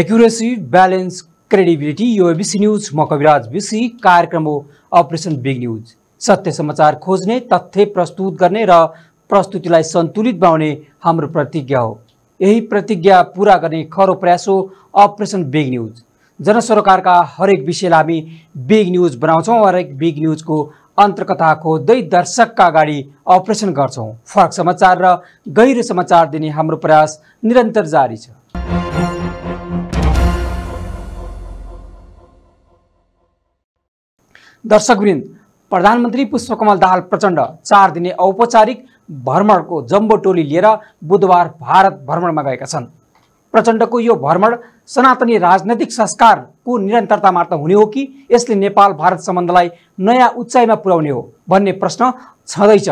accuracy balance credibility यो ABC news म Kaviraj BC कार्यक्रम हो अपरेसन बिग न्युज सत्य समाचार खोज्ने तथ्य प्रस्तुत गर्ने र प्रस्तुतिलाई सन्तुलित बनाउने हाम्रो प्रतिज्ञा हो यही प्रतिज्ञा पुरा गर्ने खरो प्रयास हो अपरेसन बिग न्युज जनसरोकारका हरेक विषयलाई हामी बिग न्युज बनाउँछौँ हरेक बिग न्युजको अन्तर्कथा खोज्दै दर्शकका अगाडि अपरेसन गर्छौँ फरक समाचार र गहिरो समाचार दिने हाम्रो प्रयास निरन्तर जारी छ दर्शकवृन्द प्रधानमन्त्री पुष्पकमल दाहाल प्रचण्ड चार दिने औपचारिक भ्रमणको जम्बो टोली लिएर बुधबार भारत भ्रमणमा गएका छन् प्रचण्डको यो भ्रमण सनातनी राजनैतिक संस्कारको निरन्तरता मात्र हुने हो कि यसले नेपाल भारत सम्बन्धलाई नयाँ उचाइमा पुर्याउने हो भन्ने प्रश्न छँदैछ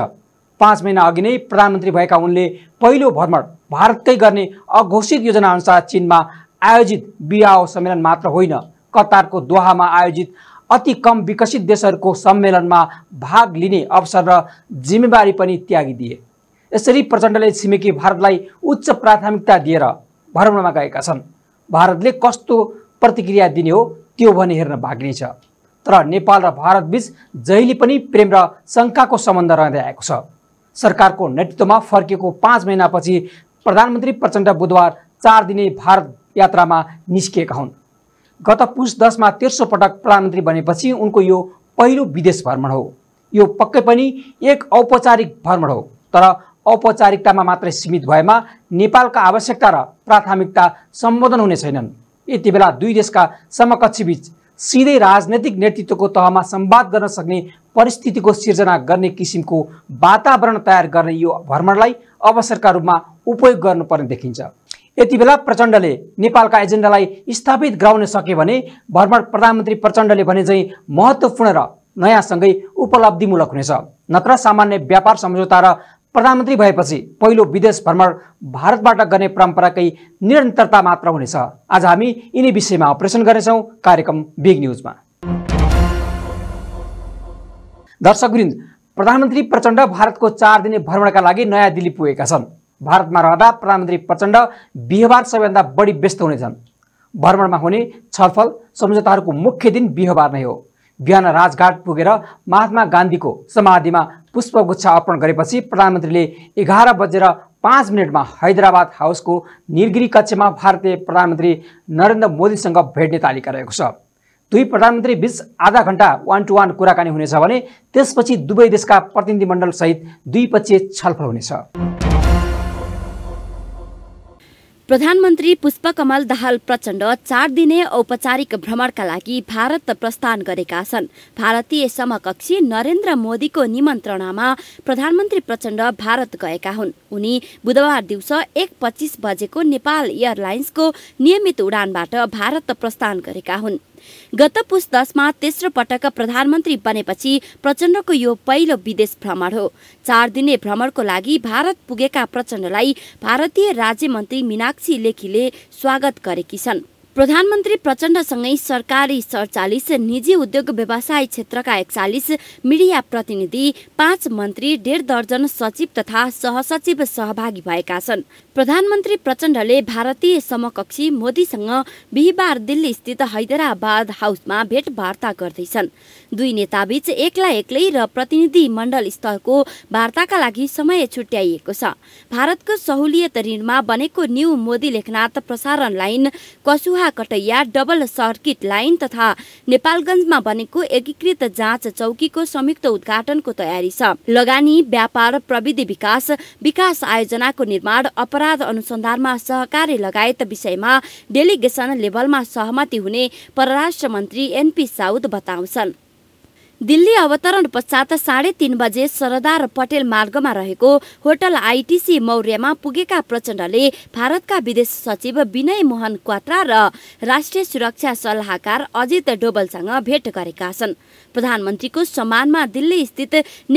पाँच महिना अघि नै प्रधानमन्त्री भएका उनले पहिलो भ्रमण भारतकै गर्ने अघोषित योजनाअनुसार चिनमा आयोजित बिआओ सम्मेलन मात्र होइन कतारको दोहामा आयोजित अति कम विकसित देशहरूको सम्मेलनमा भाग लिने अवसर र जिम्मेवारी पनि त्यागिदिए यसरी प्रचण्डले छिमेकी भारतलाई उच्च प्राथमिकता दिएर भ्रमणमा गएका छन् भारतले कस्तो प्रतिक्रिया दिने हो त्यो भने हेर्न बाँकी छ तर नेपाल र भारतबीच जहिले पनि प्रेम र शङ्काको सम्बन्ध रहँदै आएको छ सरकारको नेतृत्वमा फर्किएको पाँच महिनापछि प्रधानमन्त्री प्रचण्ड बुधबार चार दिने भारत यात्रामा निस्किएका हुन् गत पुष दसमा तेर्सो पटक प्रधानमन्त्री बनेपछि उनको यो पहिलो विदेश भ्रमण हो यो पक्कै पनि एक औपचारिक भ्रमण हो तर औपचारिकतामा मात्रै सीमित भएमा नेपालका आवश्यकता र प्राथमिकता सम्बोधन हुने छैनन् यति बेला दुई देशका समकक्षीबीच सिधै राजनैतिक नेतृत्वको तहमा सम्वाद गर्न सक्ने परिस्थितिको सिर्जना गर्ने किसिमको वातावरण तयार गर्ने यो भ्रमणलाई अवसरका रूपमा उपयोग गर्नुपर्ने देखिन्छ यति बेला प्रचण्डले नेपालका एजेन्डालाई स्थापित गराउन सके भने भ्रमण प्रधानमन्त्री प्रचण्डले भने चाहिँ महत्त्वपूर्ण र नयाँसँगै उपलब्धिमूलक हुनेछ नत्र सामान्य व्यापार सम्झौता र प्रधानमन्त्री भएपछि पहिलो विदेश भ्रमण भारतबाट गर्ने परम्पराकै निरन्तरता मात्र हुनेछ आज हामी यिनी विषयमा अपरेसन गर्नेछौँ कार्यक्रम बिग न्युजमा दर्शकवृन्द प्रधानमन्त्री प्रचण्ड भारतको चार दिने भ्रमणका लागि नयाँ दिल्ली पुगेका छन् भारतमा रहँदा प्रधानमन्त्री प्रचण्ड बिहिबार सबैभन्दा बढी व्यस्त हुनेछन् भ्रमणमा हुने छलफल सम्झौताहरूको मुख्य दिन बिहिबार नै हो बिहान राजघाट पुगेर महात्मा गान्धीको समाधिमा पुष्पगुच्छा अर्पण गरेपछि प्रधानमन्त्रीले एघार बजेर पाँच मिनटमा हैदराबाद हाउसको निरगिरी कक्षमा भारतीय प्रधानमन्त्री नरेन्द्र मोदीसँग भेट्ने तालिका रहेको छ दुई प्रधानमन्त्री बिच आधा घन्टा वान टू वान कुराकानी हुनेछ भने त्यसपछि दुवै देशका प्रतिनिधिमण्डलसहित द्विपक्षीय छलफल हुनेछ प्रधानमन्त्री पुष्पकमल दाहाल प्रचण्ड चार दिने औपचारिक भ्रमणका लागि भारत प्रस्थान गरेका छन् भारतीय समकक्षी नरेन्द्र मोदीको निमन्त्रणामा प्रधानमन्त्री प्रचण्ड भारत गएका हुन् उनी बुधबार दिउँसो एक पच्चिस बजेको नेपाल एयरलाइन्सको नियमित उडानबाट भारत प्रस्थान गरेका हुन् गत पुष दसमा तेस्रो पटक प्रधानमन्त्री बनेपछि प्रचण्डको यो पहिलो विदेश भ्रमण हो चार दिने भ्रमणको लागि भारत पुगेका प्रचण्डलाई भारतीय राज्यमन्त्री मीनाक्षी लेखीले स्वागत गरेकी छन् प्रधानमन्त्री प्रचण्डसँगै सरकारी सडचालिस निजी उद्योग व्यवसाय क्षेत्रका एकचालिस मिडिया प्रतिनिधि पाँच मन्त्री डेढ दर्जन सचिव तथा सहसचिव सहभागी भएका छन् प्रधानमन्त्री प्रचण्डले भारतीय समकक्षी मोदीसँग बिहिबार दिल्ली स्थित हैदराबाद हाउसमा भेटवार्ता गर्दैछन् दुई नेताबीच एक्ला एक्लै र प्रतिनिधि मण्डल स्तरको वार्ताका लागि समय छुट्याइएको छ भारतको सहुलियत ऋणमा बनेको न्यू मोदी लेखनाथ प्रसारण line Kusaha Kataiya double circuit line तथा नेपालगञ्जमा बनेको एकीकृत जाँच चौकीको संयुक्त उद्घाटनको तयारी छ लगानी व्यापार प्रविधि विकास विकास आयोजनाको निर्माण अपराध अनुसन्धानमा सहकार्य लगायत विषयमा डेलिगेसन लेभलमा सहमति हुने परराष्ट्र मन्त्री एनपी साउद बताउँछन् दिल्ली अवतरण पश्चात साढे तिन बजे सरदार पटेल मार्गमा रहेको होटल आइटिसी मौर्यमा पुगेका प्रचण्डले भारतका विदेश सचिव विनय मोहन क्वात्रा र राष्ट्रिय सुरक्षा सल्लाहकार अजित डोबलसँग भेट गरेका छन् प्रधानमन्त्रीको सम्मानमा दिल्ली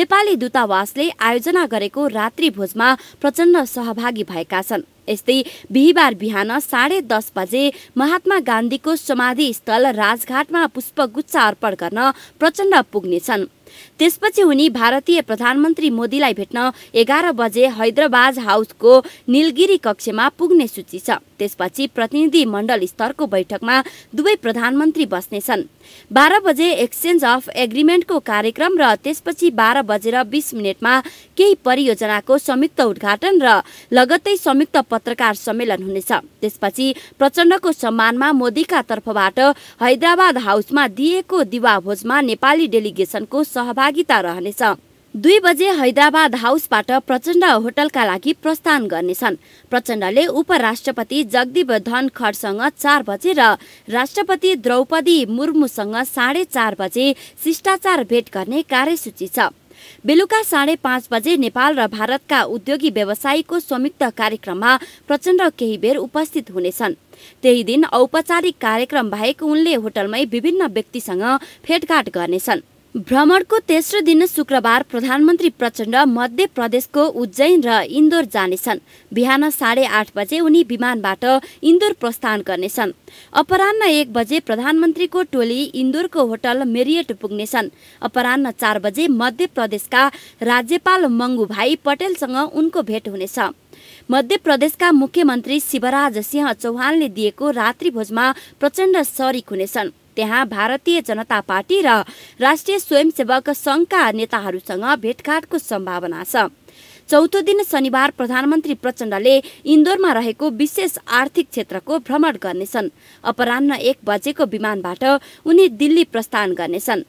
नेपाली दूतावासले आयोजना गरेको रात्रिभोजमा प्रचण्ड सहभागी भएका छन् यस्तै बिहिबार बिहान साढे दस बजे महात्मा गान्धीको समाधिस्थल राजघाटमा पुष्पगुच्छा अर्पण गर्न प्रचण्ड पुग्नेछन् त्यसपछि उनी भारतीय प्रधानमन्त्री मोदीलाई भेट्न एघार बजे हैदराबाद हाउसको निलगिरी कक्षमा पुग्ने सूची छ त्यसपछि प्रतिनिधि मण्डल स्तरको बैठकमा दुवै प्रधानमन्त्री बस्नेछन् बाह्र बजे एक्सचेन्ज अफ एग्रिमेन्टको कार्यक्रम र त्यसपछि बाह्र बजेर बिस मिनटमा केही परियोजनाको संयुक्त उद्घाटन र लगत्तै संयुक्त पत्रकार सम्मेलन हुनेछ त्यसपछि प्रचण्डको सम्मानमा मोदीका तर्फबाट हैदराबाद हाउसमा दिएको दिवा भोजमा नेपाली डेलिगेसनको सहभागिता रहनेछ दुई बजे हैदराबाद हाउसबाट प्रचण्ड होटलका लागि प्रस्थान गर्नेछन् प्रचण्डले उपराष्ट्रपति जगदीप धनखडसँग चार बजे र राष्ट्रपति द्रौपदी मुर्मुसँग साढे चार बजे शिष्टाचार भेट गर्ने कार्यसूची छ बेलुका साढे पाँच बजे नेपाल र भारतका उद्योगी व्यवसायीको संयुक्त कार्यक्रममा प्रचण्ड केही बेर उपस्थित हुनेछन् त्यही दिन औपचारिक कार्यक्रम बाहेक उनले होटलमै विभिन्न व्यक्तिसँग भेटघाट गर्नेछन् भ्रमणको तेस्रो दिन शुक्रबार प्रधानमन्त्री प्रचण्ड मध्य प्रदेशको उज्जैन र इन्दोर जानेछन् बिहान साढे आठ बजे उनी विमानबाट इन्दोर प्रस्थान गर्नेछन् अपरान्न एक बजे प्रधानमन्त्रीको टोली इन्दोरको होटल मेरियट पुग्नेछन् अपरान्न चार बजे मध्य प्रदेशका राज्यपाल मङ्गुभाइ पटेलसँग उनको भेट हुनेछ मध्य प्रदेशका मुख्यमन्त्री शिवराज सिंह चौहानले दिएको रात्रिभोजमा प्रचण्ड सरिक हुनेछन् त्यहाँ भारतीय जनता पार्टी र राष्ट्रिय स्वयंसेवक सङ्घका नेताहरूसँग भेटघाटको सम्भावना छ चौथो दिन शनिबार प्रधानमन्त्री प्रचण्डले इन्दोरमा रहेको विशेष आर्थिक क्षेत्रको भ्रमण गर्नेछन् अपरान्न एक बजेको विमानबाट उनी दिल्ली प्रस्थान गर्नेछन्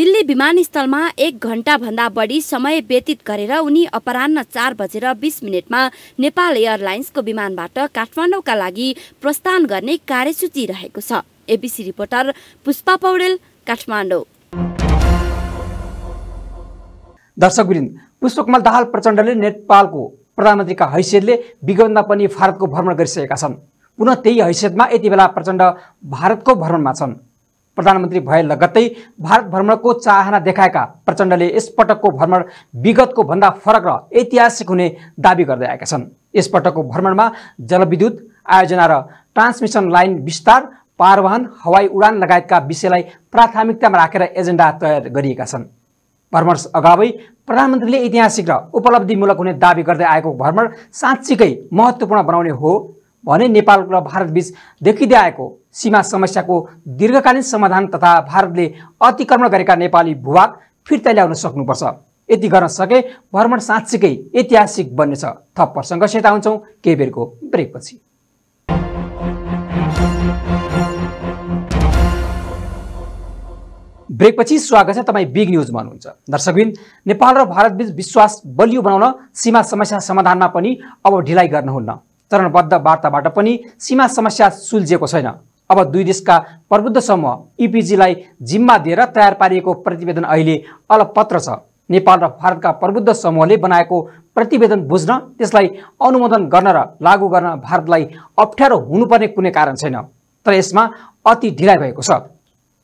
दिल्ली विमानस्थलमा एक घन्टाभन्दा बढी समय व्यतीत गरेर उनी अपरान्न चार बजेर बिस मिनटमा नेपाल एयरलाइन्सको विमानबाट काठमाडौँका लागि प्रस्थान गर्ने कार्यसूची रहेको छ एबिसी रिपोर्टर पुष्पा पौडेल काठमाडौँ दर्शकवृन्द पुष्पकमल दाहाल प्रचण्डले नेपालको प्रधानमन्त्रीका हैसियतले विगतमा पनि भारतको भ्रमण गरिसकेका छन् पुनः त्यही हैसियतमा यति बेला प्रचण्ड भारतको भ्रमणमा छन् प्रधानमन्त्री भए लगत्तै भारत भ्रमणको चाहना देखाएका प्रचण्डले यसपटकको भ्रमण विगतको भन्दा फरक र ऐतिहासिक हुने दावी गर्दै आएका छन् यसपटकको भ्रमणमा जलविद्युत आयोजना र ट्रान्समिसन लाइन विस्तार पारवाहन हवाई उडान लगायतका विषयलाई प्राथमिकतामा राखेर एजेन्डा तयार गरिएका छन् भ्रमर्श अगावै प्रधानमन्त्रीले ऐतिहासिक र उपलब्धिमूलक हुने दावी गर्दै आएको भ्रमण साँच्चीकै महत्त्वपूर्ण बनाउने हो भने नेपाल र भारतबीच देखिँदै आएको सीमा समस्याको दीर्घकालीन समाधान तथा भारतले अतिक्रमण गरेका नेपाली भूभाग फिर्ता ल्याउन सक्नुपर्छ यति गर्न सके भ्रमण साँच्चीकै ऐतिहासिक बन्नेछ थप प्रसङ्ग सेता हुन्छौँ केही बेरको ब्रेकपछि ब्रेकपछि स्वागत छ तपाईँ बिग न्युजमा हुनुहुन्छ दर्शकबिन नेपाल र भारतबीच विश्वास बलियो बनाउन सीमा समस्या समाधानमा पनि अब ढिलाइ गर्नुहुन्न चरणबद्ध वार्ताबाट पनि सीमा समस्या सुल्झिएको छैन अब दुई देशका प्रबुद्ध समूह इपिजीलाई जिम्मा दिएर तयार पारिएको प्रतिवेदन अहिले अलपत्र छ नेपाल र भारतका प्रबुद्ध समूहले बनाएको प्रतिवेदन बुझ्न त्यसलाई अनुमोदन गर्न र लागू गर्न भारतलाई अप्ठ्यारो हुनुपर्ने कुनै कारण छैन तर यसमा अति ढिलाइ भएको छ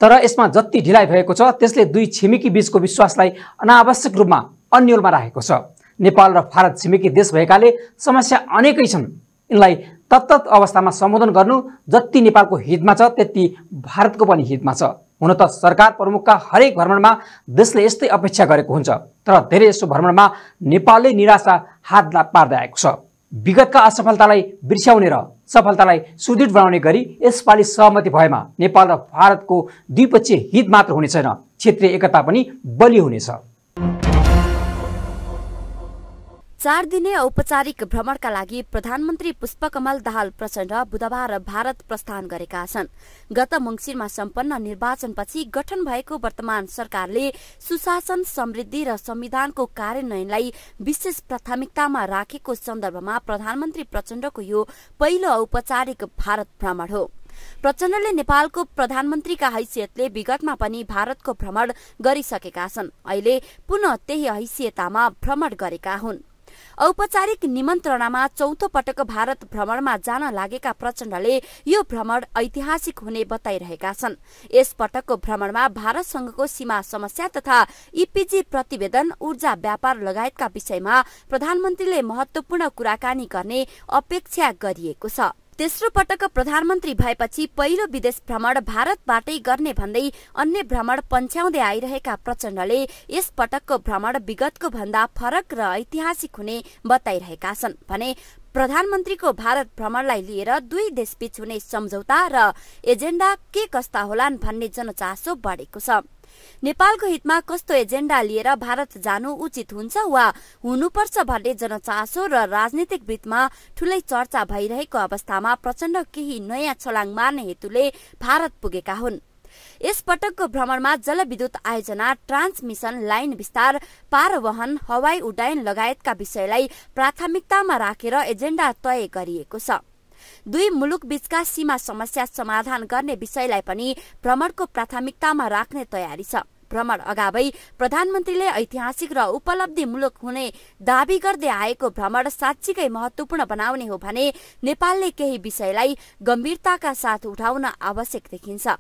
तर यसमा जति ढिलाइ भएको छ त्यसले दुई छिमेकी बीचको विश्वासलाई अनावश्यक रूपमा अन्यलमा राखेको छ नेपाल र भारत छिमेकी देश भएकाले समस्या अनेकै छन् यिनलाई तत्त अवस्थामा सम्बोधन गर्नु जति नेपालको हितमा छ त्यति भारतको पनि हितमा छ हुन त सरकार प्रमुखका हरेक भ्रमणमा देशले यस्तै अपेक्षा गरेको हुन्छ तर धेरै यस्तो भ्रमणमा नेपालले निराशा हात पार्दै आएको छ विगतका असफलतालाई बिर्स्याउने र सफलतालाई सुदृढ बनाउने गरी यसपालि सहमति भएमा नेपाल र भारतको द्विपक्षीय हित मात्र हुने छैन क्षेत्रीय एकता पनि बलियो हुनेछ चार दिने औपचारिक भ्रमणका लागि प्रधानमन्त्री पुष्पकमल दाहाल प्रचण्ड बुधबार भारत प्रस्थान गरेका छन् गत मङ्सिरमा सम्पन्न निर्वाचनपछि गठन भएको वर्तमान सरकारले सुशासन समृद्धि र संविधानको कार्यान्वयनलाई विशेष प्राथमिकतामा राखेको सन्दर्भमा प्रधानमन्त्री प्रचण्डको यो पहिलो औपचारिक भारत भ्रमण हो प्रचण्डले नेपालको प्रधानमन्त्रीका हैसियतले विगतमा पनि भारतको भ्रमण गरिसकेका छन् अहिले पुनः त्यही हैसियतामा भ्रमण गरेका हुन् औपचारिक निमन्त्रणामा चौथो पटक भारत भ्रमणमा जान लागेका प्रचण्डले यो भ्रमण ऐतिहासिक हुने बताइरहेका छन् यस पटकको भ्रमणमा भारतसँगको सीमा समस्या तथा इपिजी प्रतिवेदन ऊर्जा व्यापार लगायतका विषयमा प्रधानमन्त्रीले महत्वपूर्ण कुराकानी गर्ने अपेक्षा गरिएको छ तेस्रो पटक प्रधानमन्त्री भएपछि पहिलो विदेश भ्रमण भारतबाटै गर्ने भन्दै अन्य भ्रमण पछ्याउँदै आइरहेका प्रचण्डले यस पटकको भ्रमण विगतको भन्दा फरक र ऐतिहासिक हुने बताइरहेका छन् भने प्रधानमन्त्रीको भारत भ्रमणलाई लिएर दुई देशबीच हुने सम्झौता र एजेन्डा के कस्ता होलान् भन्ने जनचासो बढेको छ नेपालको हितमा कस्तो एजेन्डा लिएर भारत जानु उचित हुन्छ वा हुनुपर्छ भन्ने जनचासो र राजनीतिक वृत्तमा ठूलै चर्चा भइरहेको अवस्थामा प्रचण्ड केही नयाँ छलाङ मार्ने हेतुले भारत पुगेका हुन् यस पटकको भ्रमणमा जलविद्युत आयोजना ट्रान्समिसन लाइन विस्तार पारवहन हवाई उड्डयन लगायतका विषयलाई प्राथमिकतामा राखेर एजेन्डा तय गरिएको छ दुई मुलुक बीचका सीमा समस्या समाधान गर्ने विषयलाई पनि भ्रमणको प्राथमिकतामा राख्ने तयारी छ भ्रमण अगावै प्रधानमन्त्रीले ऐतिहासिक र उपलब्धिमूलक हुने दावी गर्दै आएको भ्रमण साँच्चीकै महत्वपूर्ण बनाउने हो भने नेपालले केही विषयलाई गम्भीरताका साथ उठाउन आवश्यक देखिन्छ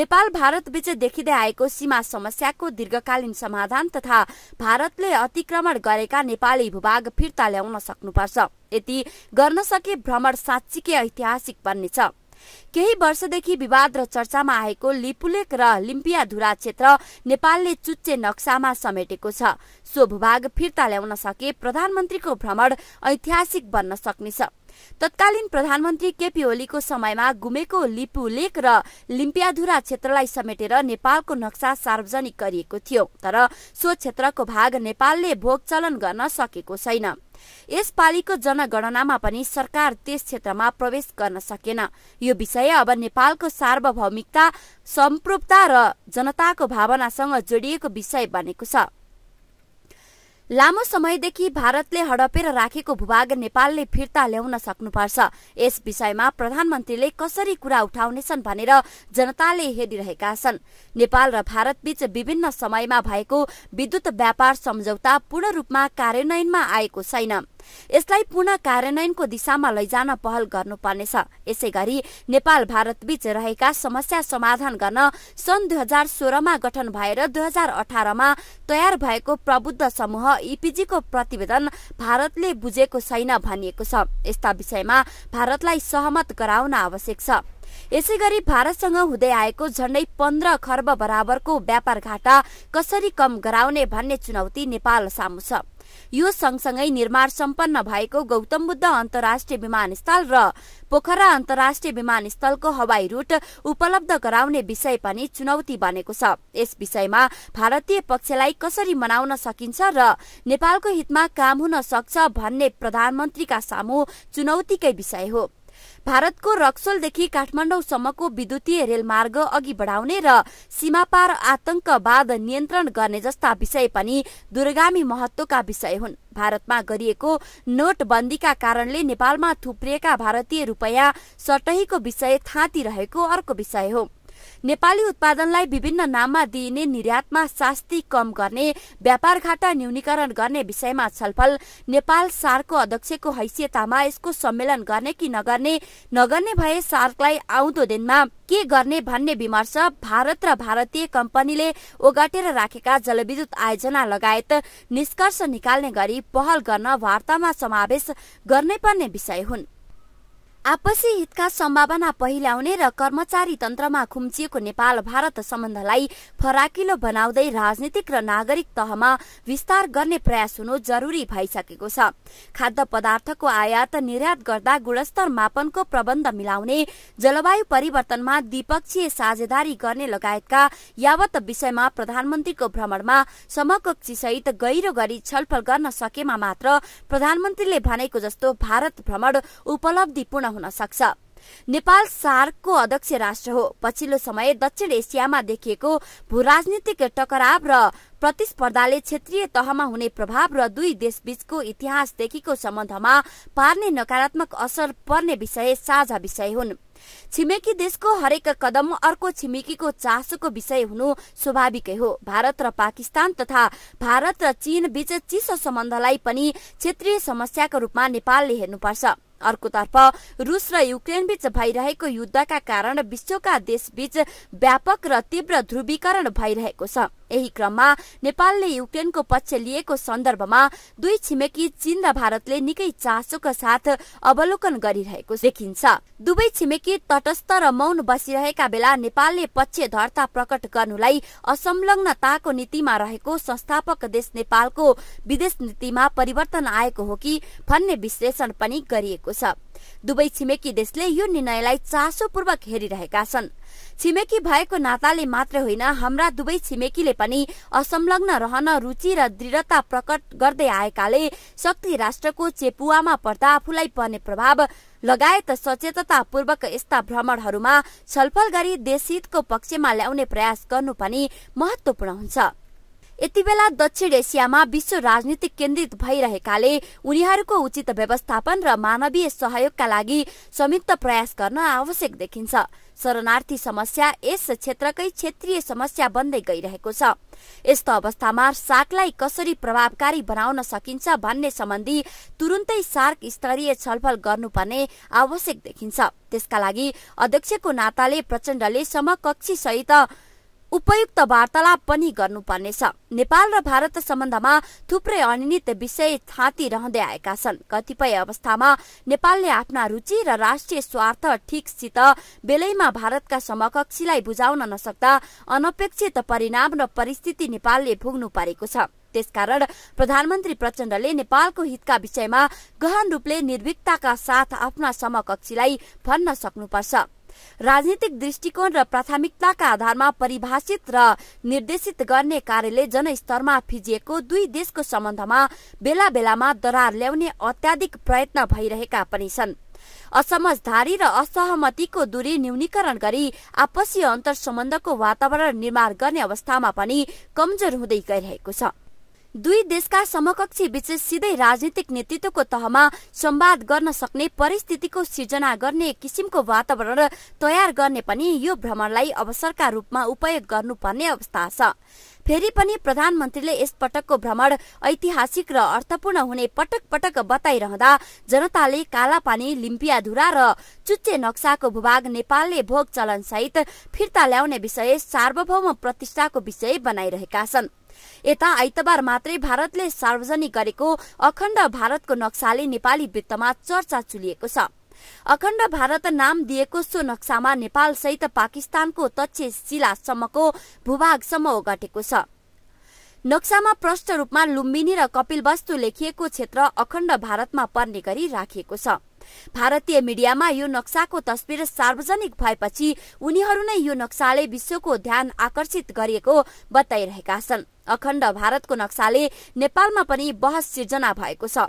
नेपाल भारत भारतबीच देखिँदै आएको सीमा समस्याको दीर्घकालीन समाधान तथा भारतले अतिक्रमण गरेका नेपाली भूभाग फिर्ता ल्याउन सक्नुपर्छ यति गर्न सके भ्रमण साँच्चीकै ऐतिहासिक बन्नेछ केही वर्षदेखि विवाद र चर्चामा आएको लिपुलेक र लिम्पियाधुरा क्षेत्र नेपालले चुच्चे नक्सामा समेटेको छ सो भूभाग फिर्ता ल्याउन सके प्रधानमन्त्रीको भ्रमण ऐतिहासिक बन्न सक्नेछ तत्कालीन प्रधानमन्त्री केपी ओलीको समयमा गुमेको लिपु लेक र लिम्पियाधुरा क्षेत्रलाई समेटेर नेपालको नक्सा सार्वजनिक गरिएको थियो तर सो क्षेत्रको भाग नेपालले भोग चलन गर्न सकेको छैन यसपालिको जनगणनामा पनि सरकार त्यस क्षेत्रमा प्रवेश गर्न सकेन यो विषय अब नेपालको सार्वभौमिकता सम्प्रुपता र जनताको भावनासँग जोडिएको विषय बनेको छ लामो समयदेखि भारतले हडपेर राखेको भूभाग नेपालले फिर्ता ल्याउन सक्नुपर्छ यस विषयमा प्रधानमन्त्रीले कसरी कुरा उठाउनेछन् भनेर जनताले हेरिरहेका छन् नेपाल र भारतबीच विभिन्न समयमा भएको विद्युत व्यापार सम्झौता पूर्ण रूपमा कार्यान्वयनमा आएको छैन यसलाई पुनः कार्यान्वयनको दिशामा लैजान पहल गर्नुपर्नेछ यसै गरी नेपाल भारतबीच रहेका समस्या समाधान गर्न सन् दुई हजार सोह्रमा गठन भएर दुई हजार अठारमा तयार भएको प्रबुद्ध समूह इपिजीको प्रतिवेदन भारतले बुझेको छैन भनिएको छ यस्ता विषयमा भारतलाई सहमत गराउन आवश्यक छ यसै गरी भारतसँग हुँदै आएको झण्डै पन्ध्र खर्ब बराबरको व्यापार घाटा कसरी कम गराउने भन्ने चुनौती नेपाल सामु छ यो सँगसँगै निर्माण सम्पन्न भएको गौतम बुद्ध अन्तर्राष्ट्रिय विमानस्थल र पोखरा अन्तर्राष्ट्रिय विमानस्थलको हवाई रूट उपलब्ध गराउने विषय पनि चुनौती बनेको छ यस विषयमा भारतीय पक्षलाई कसरी मनाउन सकिन्छ र नेपालको हितमा काम हुन सक्छ भन्ने प्रधानमन्त्रीका सामु चुनौतीकै विषय हो भारतको रक्सोलदेखि काठमाडौँसम्मको विद्युतीय रेलमार्ग अघि बढाउने र सीमापार आतंकवाद नियन्त्रण गर्ने जस्ता विषय पनि दुर्गामी महत्वका विषय हुन् भारतमा गरिएको नोटबन्दीका कारणले नेपालमा थुप्रिएका भारतीय रूपैयाँ सटहीको विषय रहेको अर्को विषय हो नेपाली उत्पादनलाई विभिन्न नाममा दिइने निर्यातमा शास्ति कम गर्ने व्यापार घाटा न्यूनीकरण गर्ने विषयमा छलफल नेपाल सार्कको अध्यक्षको हैसियतमा यसको सम्मेलन गर्ने कि नगर्ने नगर्ने भए सार्कलाई आउँदो दिनमा के गर्ने भन्ने विमर्श भारत र भारतीय कम्पनीले ओगाटेर राखेका जलविद्युत आयोजना लगायत निष्कर्ष निकाल्ने गरी पहल गर्न वार्तामा समावेश गर्नै पर्ने विषय हुन् आपसी हितका सम्भावना पहिल्याउने र कर्मचारी तन्त्रमा खुम्चिएको नेपाल भारत सम्बन्धलाई फराकिलो बनाउँदै राजनीतिक र नागरिक तहमा विस्तार गर्ने प्रयास हुनु जरुरी भइसकेको छ खाद्य पदार्थको आयात निर्यात गर्दा गुणस्तर मापनको प्रबन्ध मिलाउने जलवायु परिवर्तनमा द्विपक्षीय साझेदारी गर्ने लगायतका यावत विषयमा प्रधानमन्त्रीको भ्रमणमा समकक्षी सहित गहिरो गरी छलफल गर्न सकेमा मात्र प्रधानमन्त्रीले भनेको जस्तो भारत भ्रमण उपलब्धिपूर्ण हुन सक्छ नेपाल सार्कको अध्यक्ष राष्ट्र हो पछिल्लो समय दक्षिण एसियामा देखिएको भूराजनीतिक टकराव र प्रतिस्पर्धाले क्षेत्रीय तहमा हुने प्रभाव र दुई देशबीचको इतिहासदेखिको सम्बन्धमा पार्ने नकारात्मक असर पर्ने विषय साझा विषय हुन् छिमेकी देशको हरेक कदम अर्को छिमेकीको चासोको विषय हुनु स्वाभाविकै हो भारत र पाकिस्तान तथा भारत र चीन बीच चिसो सम्बन्धलाई पनि क्षेत्रीय समस्याको रूपमा नेपालले हेर्नुपर्छ अर्कोतर्फ रुस र युक्रेनबीच भइरहेको युद्धका कारण विश्वका देशबीच व्यापक र तीव्र ध्रुवीकरण भइरहेको छ यही क्रममा नेपालले युक्रेनको पक्ष लिएको सन्दर्भमा दुई छिमेकी चीन र भारतले निकै चासोका साथ अवलोकन गरिरहेको देखिन्छ दुवै छिमेकी तटस्थ र मौन बसिरहेका बेला नेपालले पक्ष धर्ता प्रकट गर्नुलाई असंलग्नताको नीतिमा रहेको संस्थापक देश नेपालको विदेश नीतिमा परिवर्तन आएको हो कि भन्ने विश्लेषण पनि गरिएको छ दुवै छिमेकी देशले यो निर्णयलाई चासोपूर्वक हेरिरहेका छन् छिमेकी भएको नाताले मात्र होइन हाम्रा दुवै छिमेकीले पनि असंलग्न रहन रुचि र दृढता प्रकट गर्दै आएकाले शक्ति राष्ट्रको चेपुवामा पर्दा आफूलाई पर्ने प्रभाव लगायत सचेततापूर्वक यस्ता भ्रमणहरूमा छलफल गरी देशहितको पक्षमा ल्याउने प्रयास गर्नु पनि महत्वपूर्ण हुन्छ यति बेला दक्षिण एसियामा विश्व राजनीति केन्द्रित भइरहेकाले उनीहरूको उचित व्यवस्थापन र मानवीय सहयोगका लागि संयुक्त प्रयास गर्न आवश्यक देखिन्छ शरणार्थी समस्या यस क्षेत्रकै क्षेत्रीय समस्या बन्दै गइरहेको छ यस्तो अवस्थामा सार्कलाई कसरी प्रभावकारी बनाउन सकिन्छ भन्ने सम्बन्धी तुरुन्तै सार्क स्तरीय छलफल गर्नुपर्ने आवश्यक देखिन्छ त्यसका लागि अध्यक्षको नाताले प्रचण्डले समकक्षी सहित उपयुक्त वार्तालाप पनि गर्नुपर्नेछ नेपाल र भारत सम्बन्धमा थुप्रै अनियमित विषय रहँदै आएका छन् कतिपय अवस्थामा नेपालले आफ्ना रुचि र राष्ट्रिय स्वार्थ ठिकसित बेलैमा भारतका समकक्षीलाई बुझाउन नसक्दा अनपेक्षित परिणाम र परिस्थिति नेपालले भोग्नु परेको छ त्यसकारण प्रधानमन्त्री प्रचण्डले नेपालको हितका विषयमा गहन रूपले निर्भीकताका साथ आफ्ना समकक्षीलाई भन्न सक्नुपर्छ राजनीतिक दृष्टिकोण र प्राथमिकताका आधारमा परिभाषित र निर्देशित गर्ने कार्यले जनस्तरमा फिजिएको दुई देशको सम्बन्धमा बेला बेलामा दरार ल्याउने अत्याधिक प्रयत्न भइरहेका पनि छन् असमझधारी र असहमतिको दूरी न्यूनीकरण गरी आपसी सम्बन्धको वातावरण निर्माण गर्ने अवस्थामा पनि कमजोर हुँदै गइरहेको छ दुई देशका समकक्षी बीच सिधै राजनीतिक नेतृत्वको तहमा संवाद गर्न सक्ने परिस्थितिको सिर्जना गर्ने किसिमको वातावरण तयार गर्ने पनि यो भ्रमणलाई अवसरका रूपमा उपयोग गर्नुपर्ने अवस्था छ फेरि पनि प्रधानमन्त्रीले यस पटकको भ्रमण ऐतिहासिक र अर्थपूर्ण हुने पटक पटक बताइरहँदा जनताले कालापानी लिम्पियाधुरा र चुच्चे नक्साको भूभाग नेपालले भोग चलनसहित फिर्ता ल्याउने विषय सार्वभौम प्रतिष्ठाको विषय बनाइरहेका छन् यता आइतबार मात्रै भारतले सार्वजनिक गरेको अखण्ड भारतको नक्साले नेपाली वित्तमा चर्चा चुलिएको छ अखण्ड भारत नाम दिएको सो नक्सामा नेपाल सहित पाकिस्तानको तक्षशिलासम्मको भूभागसम्म ओगटेको छ नक्सामा प्रष्ट रूपमा लुम्बिनी र कपिलवस्तु लेखिएको क्षेत्र अखण्ड भारतमा पर्ने गरी राखिएको छ भारतीय मिडियामा यो नक्साको तस्विर सार्वजनिक भएपछि उनीहरू नै यो नक्साले विश्वको ध्यान आकर्षित गरिएको बताइरहेका छन् अखण्ड भारतको नक्साले नेपालमा पनि बहस सिर्जना भएको छ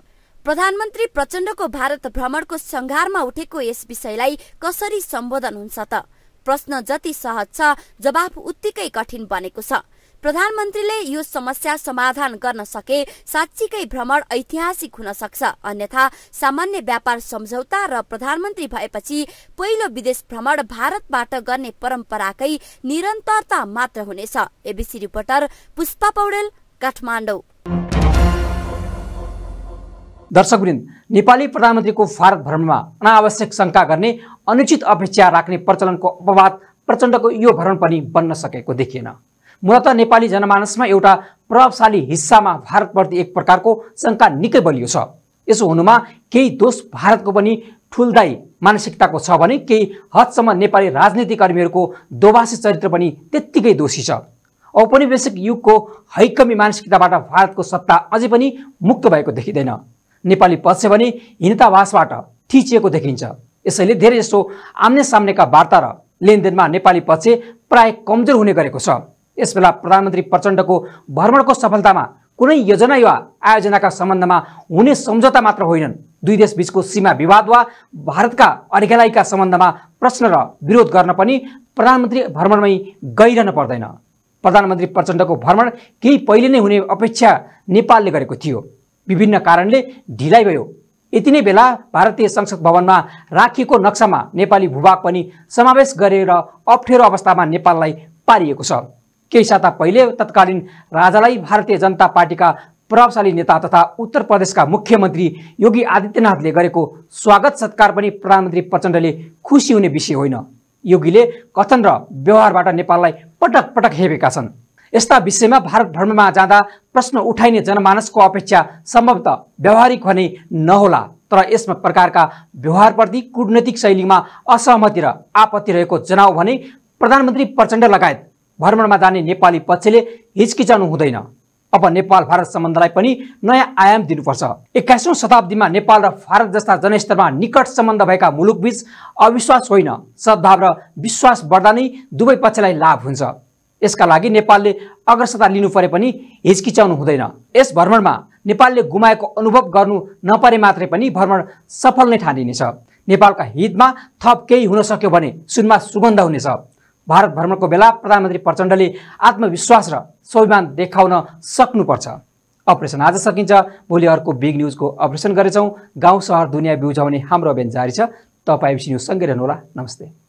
प्रधानमन्त्री प्रचण्डको भारत भ्रमणको संघारमा उठेको यस विषयलाई कसरी सम्बोधन हुन्छ त प्रश्न जति सहज छ जवाफ उत्तिकै कठिन बनेको छ प्रधानमन्त्रीले यो समस्या समाधान गर्न सके साँच्चीकै भ्रमण ऐतिहासिक हुन सक्छ अन्यथा सामान्य व्यापार सम्झौता र प्रधानमन्त्री भएपछि पहिलो विदेश भ्रमण भारतबाट गर्ने परम्पराकै निरन्तरता मात्र हुनेछ एबिसी रिपोर्टर पुष्पा पौडेल काठमाडौँ दर्शकवृन्द नेपाली प्रधानमन्त्रीको भारत भ्रमणमा अनावश्यक शङ्का गर्ने अनुचित अपेक्षा राख्ने प्रचलनको अपवाद प्रचण्डको यो भ्रमण पनि बन्न सकेको देखिएन मूलत नेपाली जनमानसमा एउटा प्रभावशाली हिस्सामा भारतप्रति एक प्रकारको शङ्का निकै बलियो छ यसो हुनुमा केही दोष भारतको पनि ठुल्दाई मानसिकताको छ भने केही हदसम्म नेपाली राजनीतिकर्मीहरूको दोभाषी चरित्र पनि त्यत्तिकै दोषी छ औपनिवेशिक युगको हैकमी मानसिकताबाट भारतको सत्ता अझै पनि मुक्त भएको देखिँदैन नेपाली पक्ष भने हिन्तावासबाट थिचिएको देखिन्छ यसैले धेरैजसो आम्ने सामनेका वार्ता र लेनदेनमा नेपाली पक्ष प्राय कमजोर हुने गरेको छ यस बेला प्रधानमन्त्री प्रचण्डको भ्रमणको सफलतामा कुनै योजना वा आयोजनाका सम्बन्धमा हुने सम्झौता मात्र होइनन् दुई देशबिचको सीमा विवाद वा भारतका अर्घ्यालयका सम्बन्धमा प्रश्न र विरोध गर्न पनि प्रधानमन्त्री भ्रमणमै गइरहनु पर्दैन प्रधानमन्त्री प्रचण्डको भ्रमण केही पहिले नै हुने अपेक्षा नेपालले गरेको थियो विभिन्न कारणले ढिलाइ भयो यति नै बेला भारतीय संसद भवनमा राखिएको नक्सामा नेपाली भूभाग पनि समावेश गरेर अप्ठ्यारो अवस्थामा नेपाललाई पारिएको छ केही साता पहिले तत्कालीन राजालाई भारतीय जनता पार्टीका प्रभावशाली नेता तथा उत्तर प्रदेशका मुख्यमन्त्री योगी आदित्यनाथले गरेको स्वागत सत्कार पनि प्रधानमन्त्री प्रचण्डले खुसी हुने विषय होइन योगीले कथन र व्यवहारबाट नेपाललाई पटक पटक हेपेका छन् यस्ता विषयमा भारत भ्रमणमा जाँदा प्रश्न उठाइने जनमानसको अपेक्षा सम्भवतः व्यवहारिक भने नहोला तर यसमा प्रकारका व्यवहारप्रति कुटनैतिक शैलीमा असहमति र आपत्ति रहेको जनाऊ भने प्रधानमन्त्री प्रचण्ड लगायत भ्रमणमा जाने नेपाली पक्षले हिचकिचाउनु हुँदैन अब नेपाल भारत सम्बन्धलाई पनि नयाँ आयाम दिनुपर्छ एक्काइसौँ शताब्दीमा नेपाल र भारत जस्ता जनस्तरमा निकट सम्बन्ध भएका मुलुकबीच अविश्वास होइन सद्भाव र विश्वास बढ्दा नै दुवै पक्षलाई लाभ हुन्छ यसका लागि नेपालले अग्रसरता लिनु परे पनि हिचकिचाउनु हुँदैन यस भ्रमणमा नेपालले गुमाएको अनुभव गर्नु नपरे मात्रै पनि भ्रमण सफल नै ठानिनेछ नेपालका हितमा थप केही हुन सक्यो भने सुनमा सुगन्ध हुनेछ भारत भ्रमणको बेला प्रधानमन्त्री प्रचण्डले आत्मविश्वास र स्वाभिमान देखाउन सक्नुपर्छ अपरेसन आज सकिन्छ भोलि अर्को बिग न्युजको अपरेसन गरेछौँ गाउँ सहर दुनियाँ बिउजाउने हाम्रो अभियान जारी छ तपाईँ न्युज सँगै रहनुहोला नमस्ते